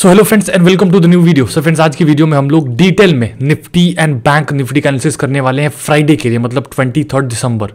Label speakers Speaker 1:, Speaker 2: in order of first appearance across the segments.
Speaker 1: so hello friends and welcome to the new video so friends आज की वीडियो में हम लोग डिटेल में निफ्टी एंड बैंक निफ्टी का एनालिसिस करने वाले हैं फ्राइडे के लिए मतलब twenty third December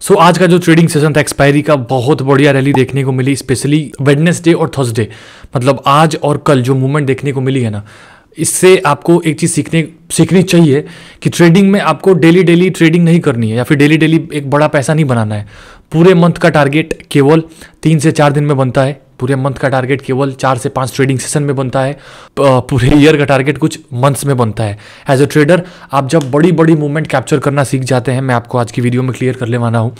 Speaker 1: so so, आज का जो ट्रेडिंग सेशन था एक्सपायरी का बहुत बढ़िया रैली देखने को मिली स्पेशली वेडनेसडे और थर्सडे मतलब आज और कल जो मूवमेंट देखने को मिली है ना इससे आपको एक चीज़ सीखने सीखनी चाहिए कि ट्रेडिंग में आपको डेली डेली ट्रेडिंग नहीं करनी है या फिर डेली डेली एक बड़ा पैसा नहीं बनाना है पूरे मंथ का टारगेट केवल तीन से चार दिन में बनता है पूरे मंथ का टारगेट केवल चार से पांच ट्रेडिंग सेशन में बनता है पूरे ईयर का टारगेट कुछ मंथ्स में बनता है एज अ ट्रेडर आप जब बड़ी बड़ी मूवमेंट कैप्चर करना सीख जाते हैं मैं आपको आज की वीडियो में क्लियर कर लेवाना हूँ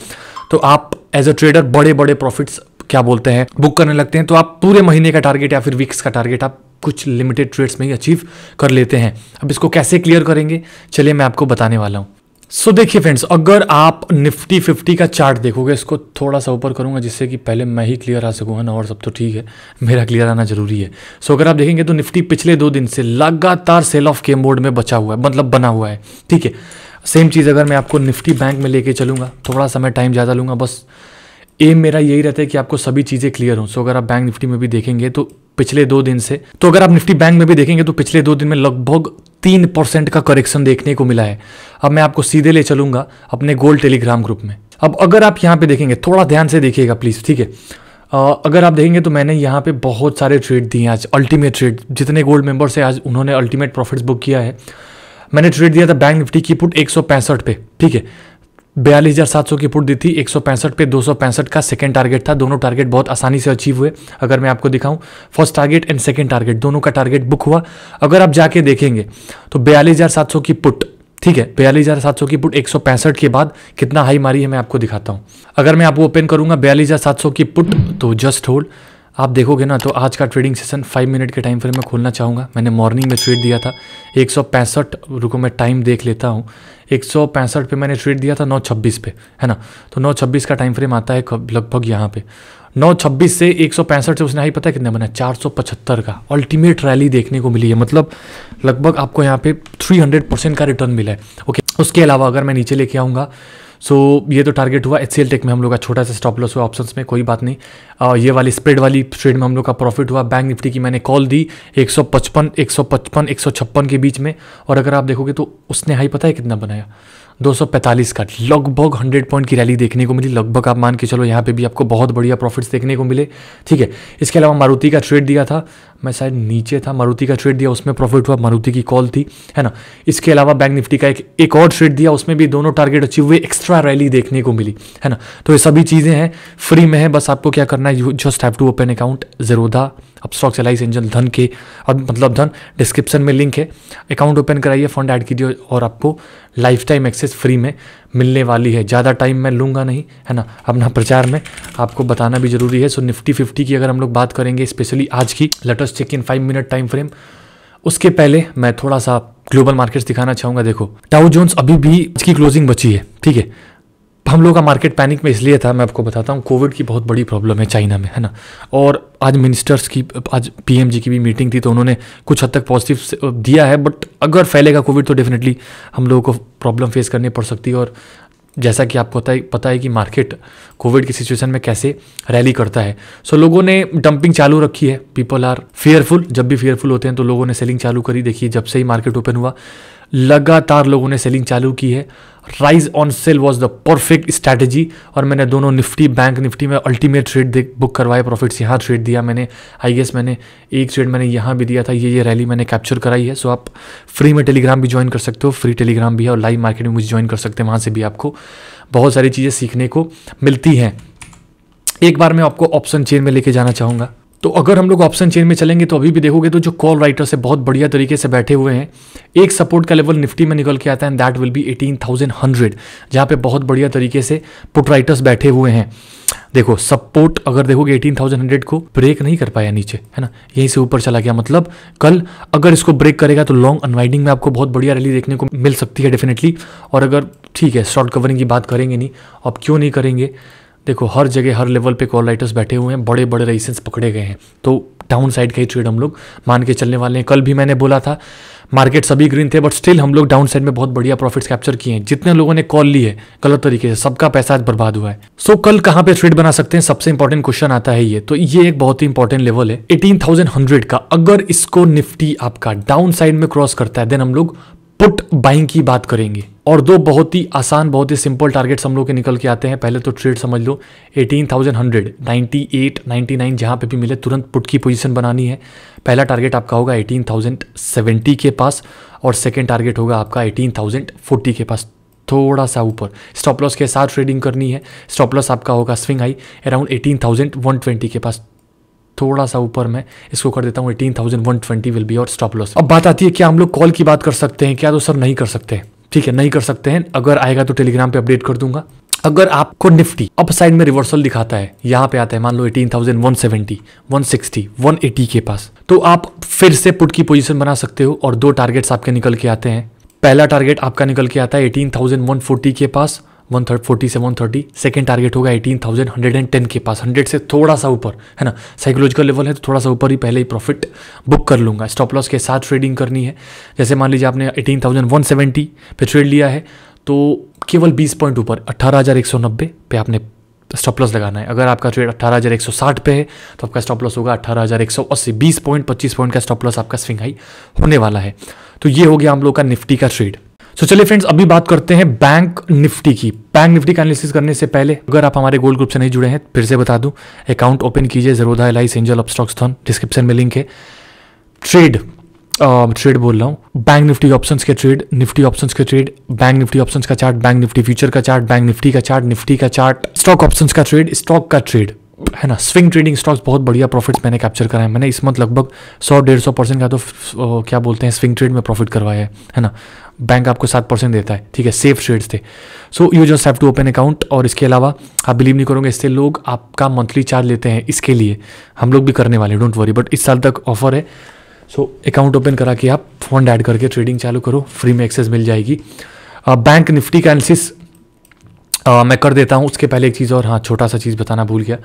Speaker 1: तो आप एज अ ट्रेडर बड़े बड़े प्रॉफिट्स क्या बोलते हैं बुक करने लगते हैं तो आप पूरे महीने का टारगेट या फिर वीक्स का टारगेट आप कुछ लिमिटेड ट्रेड्स में ही अचीव कर लेते हैं अब इसको कैसे क्लियर करेंगे चलिए मैं आपको बताने वाला हूँ सो देखिए फ्रेंड्स अगर आप निफ्टी फिफ्टी का चार्ट देखोगे इसको थोड़ा सा ऊपर करूंगा जिससे कि पहले मैं ही क्लियर आ सकूँ ना और सब तो ठीक है मेरा क्लियर आना जरूरी है सो so, अगर आप देखेंगे तो निफ्टी पिछले दो दिन से लगातार सेल ऑफ के मोड में बचा हुआ है मतलब बना हुआ है ठीक है सेम चीज़ अगर मैं आपको निफ्टी बैंक में लेके चलूँगा थोड़ा सा मैं टाइम ज़्यादा लूँगा बस एम मेरा यही रहता है कि आपको सभी चीज़ें क्लियर हो सो अगर आप बैंक निफ्टी में भी देखेंगे तो पिछले दो दिन से तो अगर आप निफ्टी बैंक में भी देखेंगे तो पिछले दो दिन में लगभग तीन परसेंट का करेक्शन देखने को मिला है अब मैं आपको सीधे ले चलूंगा अपने गोल्ड टेलीग्राम ग्रुप में अब अगर आप यहाँ पे देखेंगे थोड़ा ध्यान से देखिएगा प्लीज़ ठीक है अगर आप देखेंगे तो मैंने यहाँ पे बहुत सारे ट्रेड दिए आज अल्टीमेट ट्रेड जितने गोल्ड मेंबर्स हैं आज उन्होंने अल्टीमेट प्रॉफिट्स बुक किया है मैंने ट्रेड दिया था बैंक निफ्टी की पुट एक पे ठीक है बयालीस हज़ार सात सौ की पुट दी थी एक सौ पे दो सौ पैंसठ का सेकंड टारगेट था दोनों टारगेट बहुत आसानी से अचीव हुए अगर मैं आपको दिखाऊं first target and second target दोनों का टारगेट बुक हुआ अगर आप जाके देखेंगे तो बयालीस हज़ार सात सौ की पुट ठीक है बयालीस हज़ार सात सौ की पुट एक सौ पैंसठ के बाद कितना हाई मारी है मैं आपको दिखाता हूँ अगर मैं आपको ओपन करूंगा बयालीस हज़ार सात सौ की पुट तो जस्ट होल्ड आप देखोगे ना तो आज का ट्रेडिंग सेशन फाइव मिनट के टाइम फ्रेम में खोलना चाहूँगा मैंने मॉर्निंग में ट्रेड दिया था एक सौ पैंसठ रुको मैं टाइम देख लेता हूँ एक सौ पैंसठ पे मैंने ट्रेड दिया था नौ छब्बीस पे है ना तो नौ छब्बीस का टाइम फ्रेम आता है लगभग यहाँ पे नौ छब्बीस से एक सौ पैंसठ से उसने हाई पता है कितना बना चार सौ पचहत्तर का अल्टीमेट रैली देखने को मिली है मतलब लगभग आपको यहाँ पे थ्री हंड्रेड परसेंट का रिटर्न मिला है ओके उसके अलावा अगर मैं नीचे लेके आऊँगा सो so, ये तो टारगेट हुआ एच टेक में हम लोग का छोटा सा स्टॉप लॉस हुआ ऑप्शंस में कोई बात नहीं आ, ये वाली स्प्रेड वाली ट्रेड में हम लोग का प्रॉफिट हुआ बैंक निफ्टी की मैंने कॉल दी 155 155 156 के बीच में और अगर आप देखोगे तो उसने हाई पता है कितना बनाया 245 का लगभग 100 पॉइंट की रैली देखने को मिली लगभग आप मान के चलो यहाँ पे भी आपको बहुत बढ़िया प्रॉफिट्स देखने को मिले ठीक है इसके अलावा मारुति का ट्रेड दिया था मैं शायद नीचे था मारुति का ट्रेड दिया उसमें प्रॉफिट हुआ मारुति की कॉल थी है ना इसके अलावा बैंक निफ्टी का एक एक और ट्रेड दिया उसमें भी दोनों टारगेट अचीव हुए एक्स्ट्रा रैली देखने को मिली है ना तो ये सभी चीज़ें हैं फ्री में है बस आपको क्या करना है you just have to open account Zerodha Upstox Alice Angel Dhan के अब मतलब धन डिस्क्रिप्शन में लिंक है अकाउंट ओपन कराइए फंड ऐड कीजिए और आपको लाइफ टाइम एक्सेस फ्री में मिलने वाली है ज़्यादा टाइम मैं लूँगा नहीं है ना अपना प्रचार में आपको बताना भी जरूरी है सो निफ्टी फिफ्टी की अगर हम लोग बात करेंगे स्पेशली आज की latest check in five minute time frame उसके पहले मैं थोड़ा सा ग्लोबल मार्केट्स दिखाना चाहूँगा देखो टाउ जोन्स अभी भी आज की क्लोजिंग बची है ठीक है हम लोग का मार्केट पैनिक में इसलिए था मैं आपको बताता हूँ कोविड की बहुत बड़ी प्रॉब्लम है चाइना में है ना और आज मिनिस्टर्स की आज पीएमजी की भी मीटिंग थी तो उन्होंने कुछ हद तक पॉजिटिव दिया है बट अगर फैलेगा कोविड तो डेफिनेटली हम लोगों को प्रॉब्लम फेस करनी पड़ सकती है और जैसा कि आपको पता है पता है कि मार्केट कोविड की सिचुएशन में कैसे रैली करता है सो so, लोगों ने डंपिंग चालू रखी है पीपल आर फेयरफुल जब भी फेयरफुल होते हैं तो लोगों ने सेलिंग चालू करी देखिए जब से ही मार्केट ओपन हुआ लगातार लोगों ने सेलिंग चालू की है rise on sell was the perfect strategy और मैंने दोनों निफ्टी बैंक निफ्टी में अल्टीमेट ट्रेड बुक करवाए प्रॉफिट्स यहाँ ट्रेड दिया मैंने आई गेस मैंने एक ट्रेड मैंने यहाँ भी दिया था ये ये रैली मैंने कैप्चर कराई है सो आप फ्री में टेलीग्राम भी ज्वाइन कर सकते हो फ्री टेलीग्राम भी है और लाइव मार्केट में मुझे ज्वाइन कर सकते हैं वहाँ से भी आपको बहुत सारी चीज़ें सीखने को मिलती हैं एक बार मैं आपको ऑप्शन चेन में लेके जाना चाहूँगा तो अगर हम लोग ऑप्शन चेन में चलेंगे तो अभी भी देखोगे तो जो कॉल राइटर्स है बहुत बढ़िया तरीके से बैठे हुए हैं एक सपोर्ट का लेवल निफ्टी में निकल के आता है and that will be eighteen thousand hundred जहाँ पे बहुत बढ़िया तरीके से पुट राइटर्स बैठे हुए हैं देखो सपोर्ट अगर देखोगे एटीन थाउजेंड हंड्रेड को ब्रेक नहीं कर पाया नीचे है ना यहीं से ऊपर चला गया मतलब कल अगर इसको ब्रेक करेगा तो लॉन्ग अनवाइडिंग में आपको बहुत बढ़िया रैली देखने को मिल सकती है डेफिनेटली और अगर ठीक है शॉर्ट कवरिंग की बात करेंगे नहीं अब क्यों नहीं करेंगे देखो हर जगह हर लेवल पे कॉल राइटर्स बैठे हुए हैं बड़े बड़े रेसेंस पकड़े गए हैं तो डाउन साइड का ही ट्रेड हम लोग मान के चलने वाले हैं कल भी मैंने बोला था मार्केट सभी ग्रीन थे बट स्टिल हम लोग डाउन साइड में बहुत बढ़िया प्रॉफिट्स कैप्चर किए हैं जितने लोगों ने कॉल ली है गलत तरीके से सबका पैसा आज बर्बाद हुआ है सो so, कल कहाँ पे ट्रेड बना सकते हैं सबसे इंपॉर्टेंट क्वेश्चन आता है ये तो ये एक बहुत ही इंपॉर्टेंट लेवल है एटीन थाउजेंड हंड्रेड का अगर इसको निफ्टी आपका डाउन साइड में क्रॉस करता है देन हम लोग पुट बाइंग की बात करेंगे और दो बहुत ही आसान बहुत ही सिंपल टारगेट्स हम लोग के निकल के आते हैं पहले तो ट्रेड समझ लो 18,100, 98, 99 जहाँ पे भी मिले तुरंत पुट की पोजीशन बनानी है पहला टारगेट आपका होगा 18,070 के पास और सेकेंड टारगेट होगा आपका 18,040 के पास थोड़ा सा ऊपर स्टॉप लॉस के साथ ट्रेडिंग करनी है स्टॉप लॉस आपका होगा स्विंग हाई अराउंड ट्वेंटी के पास थोड़ा सा ऊपर मैं इसको कर देता हूँ eighteen thousand one twenty will be और स्टॉप लॉस अब बात आती है क्या हम लोग कॉल की बात कर सकते हैं क्या तो सर नहीं कर सकते ठीक है नहीं कर सकते हैं अगर आएगा तो टेलीग्राम पे अपडेट कर दूंगा अगर आपको निफ्टी अप साइड में रिवर्सल दिखाता है यहाँ पे आता है मान लो eighteen thousand one one seventy sixty one eighty के पास तो आप फिर से पुट की पोजिशन बना सकते हो और दो टारगेट्स आपके निकल के आते हैं पहला टारगेट आपका निकल के आता है एटीन थाउजेंड वन फोर्टी के पास वन थर्ड फोर्टी से वन थर्टी सेकेंड टारगेट होगा eighteen thousand hundred and ten के पास हंड्रेड से थोड़ा सा ऊपर है ना साइकोलॉजिकल लेवल है तो थोड़ा सा ऊपर ही पहले ही प्रॉफिट बुक कर लूंगा स्टॉप लॉस के साथ ट्रेडिंग करनी है जैसे मान लीजिए आपने एटीन थाउजेंड वन सेवेंटी पे ट्रेड लिया है तो केवल बीस पॉइंट ऊपर अट्ठारह हज़ार एक सौ नब्बे पे आपने स्टॉप लॉस लगाना है अगर आपका ट्रेड अट्ठारह हज़ार सौ साठ पे है तो आपका स्टॉप लॉस होगा हज़ार एक सौ अस्सी बीस पॉइंट पच्चीस पॉइंट का स्टॉप लॉस आपका स्विंग हाई होने वाला है तो ये हो गया हम लोग का निफ्टी का ट्रेड सो चलिए फ्रेंड्स अभी बात करते हैं बैंक निफ्टी की बैंक निफ्टी का एनालिसिस करने से पहले अगर आप हमारे गोल्ड ग्रुप से नहीं जुड़े हैं फिर से बता दूं अकाउंट ओपन कीजिए Zerodha Alice Angel of stocks थॉन डिस्क्रिप्शन में लिंक है ट्रेड ट्रेड बोल रहा हूँ बैंक निफ्टी ऑप्शंस के ट्रेड निफ्टी ऑप्शंस के ट्रेड बैंक निफ्टी ऑप्शंस का चार्ट बैंक निफ्टी फ्यूचर का चार्ट बैंक निफ्टी का चार्ट निफ्टी का चार्ट स्टॉक ऑप्शंस का ट्रेड स्टॉक का ट्रेड है ना स्विंग ट्रेडिंग स्टॉक्स बहुत बढ़िया प्रॉफिट्स मैंने कैप्चर करा है मैंने इस मंथ लगभग सौ डेढ़ सौ परसेंट का तो क्या बोलते हैं स्विंग ट्रेड में प्रॉफिट करवाया है है ना बैंक आपको सात परसेंट देता है ठीक है सेफ ट्रेड्स थे so you just have to open account और इसके अलावा आप बिलीव नहीं करोगे इससे लोग आपका मंथली चार्ज लेते हैं इसके लिए हम लोग भी करने वाले डोंट वरी बट इस साल तक ऑफर है सो अकाउंट ओपन करा के आप फंड ऐड करके ट्रेडिंग चालू करो फ्री में एक्सेस मिल जाएगी बैंक निफ्टी का एनालिसिस मैं कर देता हूँ उसके पहले एक चीज़ और हाँ छोटा सा चीज़ बताना भूल गया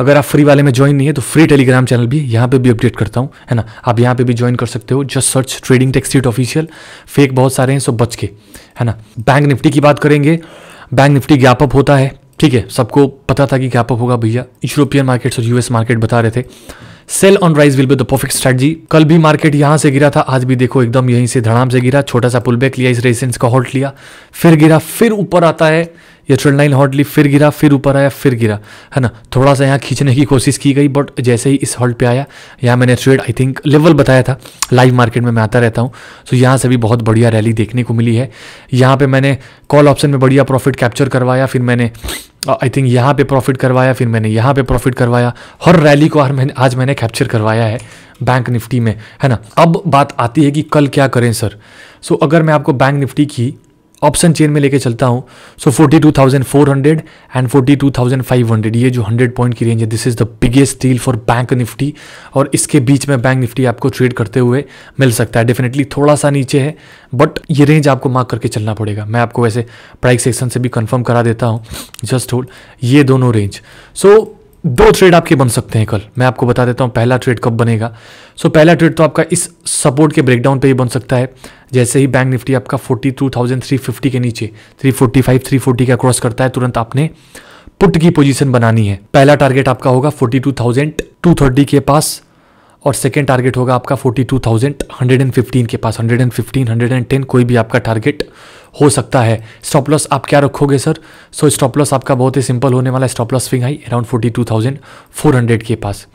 Speaker 1: अगर आप फ्री वाले में ज्वाइन नहीं है तो फ्री टेलीग्राम चैनल भी यहाँ पे भी अपडेट करता हूँ है ना आप यहाँ पे भी ज्वाइन कर सकते हो जस्ट सर्च ट्रेडिंग टेक्सटीट ऑफिशियल फेक बहुत सारे हैं सो बच के है ना बैंक निफ्टी की बात करेंगे बैंक निफ्टी गैप अप होता है ठीक है सबको पता था कि गैप अप होगा भैया यूरोपियन मार्केट्स और यूएस मार्केट बता रहे थे sell on rise will be the perfect strategy कल भी मार्केट यहां से गिरा था आज भी देखो एकदम यहीं से धड़ाम से गिरा छोटा सा पुल बैक लिया इस रेसेंस का हॉल्ट लिया फिर गिरा फिर ऊपर आता है ये ट्रेंड लाइन हॉटली फिर गिरा फिर ऊपर आया फिर गिरा है ना थोड़ा सा यहाँ खींचने की कोशिश की गई बट जैसे ही इस हॉल्ट पे आया यहाँ मैंने ट्रेड आई थिंक लेवल बताया था लाइव मार्केट में मैं आता रहता हूँ सो यहाँ से भी बहुत बढ़िया रैली देखने को मिली है यहाँ पर मैंने कॉल ऑप्शन में बढ़िया प्रॉफिट कैप्चर करवाया फिर मैंने आई थिंक यहाँ पे प्रॉफिट करवाया फिर मैंने यहाँ पे प्रॉफिट करवाया हर रैली को हर मैंने आज मैंने कैप्चर करवाया है बैंक निफ्टी में है ना अब बात आती है कि कल क्या करें सर सो so, अगर मैं आपको बैंक निफ्टी की ऑप्शन चेन में लेके चलता हूँ so forty two thousand four hundred and forty two thousand five hundred ये जो हंड्रेड पॉइंट की रेंज है this is the biggest deal for bank Nifty और इसके बीच में बैंक निफ्टी आपको ट्रेड करते हुए मिल सकता है डेफिनेटली थोड़ा सा नीचे है बट ये रेंज आपको मार्क करके चलना पड़ेगा मैं आपको वैसे प्राइस सेक्शन से भी कन्फर्म करा देता हूँ जस्ट होल्ड ये दोनों रेंज सो so, दो ट्रेड आपके बन सकते हैं कल मैं आपको बता देता हूं पहला ट्रेड कब बनेगा सो so, पहला ट्रेड तो आपका इस सपोर्ट के ब्रेकडाउन पे ही बन सकता है जैसे ही बैंक निफ्टी आपका 42,350 के नीचे 345, 340 का क्रॉस करता है तुरंत आपने पुट की पोजीशन बनानी है पहला टारगेट आपका होगा 42,230 के पास और सेकेंड टारगेट होगा आपका forty two thousand hundred and fifteen के पास hundred and fifteen hundred and ten कोई भी आपका टारगेट हो सकता है स्टॉप लॉस आप क्या रखोगे सर सो स्टॉप लॉस आपका बहुत ही सिंपल होने वाला है स्टॉप लॉस फिंग high around forty two thousand four hundred के पास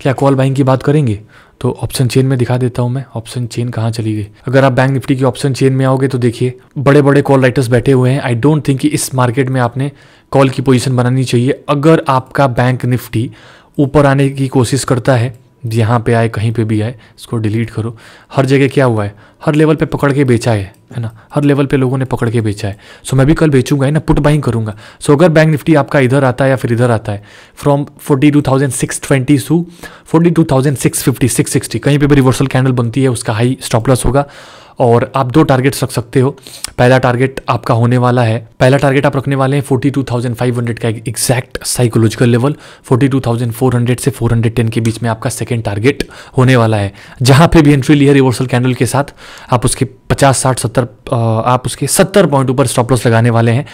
Speaker 1: क्या कॉल बाइंग की बात करेंगे तो ऑप्शन चेन में दिखा देता हूँ मैं ऑप्शन चेन कहाँ चली गई अगर आप बैंक निफ्टी की ऑप्शन चेन में आओगे तो देखिए बड़े बड़े कॉल राइटर्स बैठे हुए हैं आई डोंट थिंक कि इस मार्केट में आपने कॉल की पोजीशन बनानी चाहिए अगर आपका बैंक निफ्टी ऊपर आने की कोशिश करता है यहाँ पे आए कहीं पे भी आए इसको डिलीट करो हर जगह क्या हुआ है हर लेवल पे पकड़ के बेचा है है ना हर लेवल पे लोगों ने पकड़ के बेचा है सो मैं भी कल बेचूंगा है ना पुट बाइंग करूंगा सो अगर बैंक निफ्टी आपका इधर आता है या फिर इधर आता है from forty two thousand six twenty to forty two thousand six fifty six sixty कहीं पर भी रिवर्सल कैंडल बनती है उसका हाई स्टॉपलस होगा और आप दो टारगेट्स रख सकते हो पहला टारगेट आपका होने वाला है पहला टारगेट आप रखने वाले हैं forty two thousand five hundred का exact psychological level forty two thousand four hundred से फोर हंड्रेड टेन के बीच में आपका सेकेंड टारगेट होने वाला है जहां पे भी एंट्री ली है रिवर्सल कैंडल के साथ आप उसके पचास साठ सत्तर आप उसके 70 पॉइंट ऊपर स्टॉप लॉस लगाने वाले हैं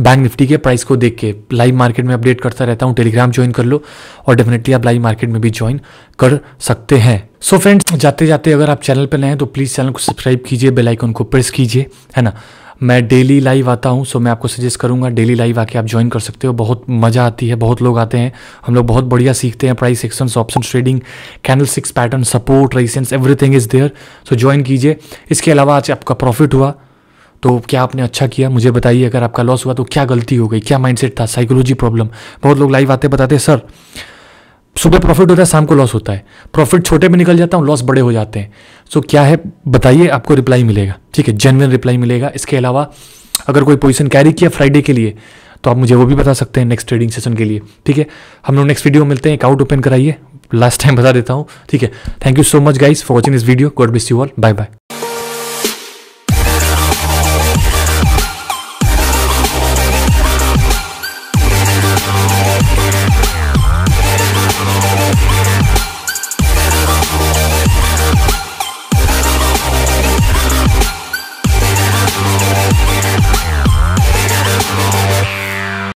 Speaker 1: बैंक निफ्टी के प्राइस को देख के लाइव मार्केट में अपडेट करता रहता हूं टेलीग्राम ज्वाइन कर लो और डेफिनेटली आप लाइव मार्केट में भी ज्वाइन कर सकते हैं सो so फ्रेंड्स जाते जाते अगर आप चैनल पर नए हैं तो प्लीज़ चैनल को सब्सक्राइब कीजिए बेलाइकन को प्रेस कीजिए है ना मैं डेली लाइव आता हूँ सो मैं आपको सजेस्ट करूँगा डेली लाइव आके आप ज्वाइन कर सकते हो बहुत मज़ा आती है बहुत लोग आते हैं हम लोग बहुत बढ़िया सीखते हैं price action option trading candle six pattern support resistance everything is there so join कीजिए इसके अलावा आज आपका प्रॉफिट हुआ तो क्या आपने अच्छा किया मुझे बताइए अगर आपका लॉस हुआ तो क्या गलती हो गई क्या माइंडसेट था साइकोलॉजी प्रॉब्लम बहुत लोग लाइव आते बताते सर सुबह प्रॉफिट होता है शाम को लॉस होता है प्रॉफिट छोटे में निकल जाता हूँ लॉस बड़े हो जाते हैं सो so, क्या है बताइए आपको रिप्लाई मिलेगा ठीक है जेनविन रिप्लाई मिलेगा इसके अलावा अगर कोई पोजिशन कैरी किया फ्राइडे के लिए तो आप मुझे वो भी बता सकते हैं नेक्स्ट ट्रेडिंग सेशन के लिए ठीक है हम लोग नेक्स्ट वीडियो मिलते हैं अकाउंट ओपन कराइए लास्ट टाइम बता देता हूँ ठीक है thank you so much guys for watching this video god bless you all bye bye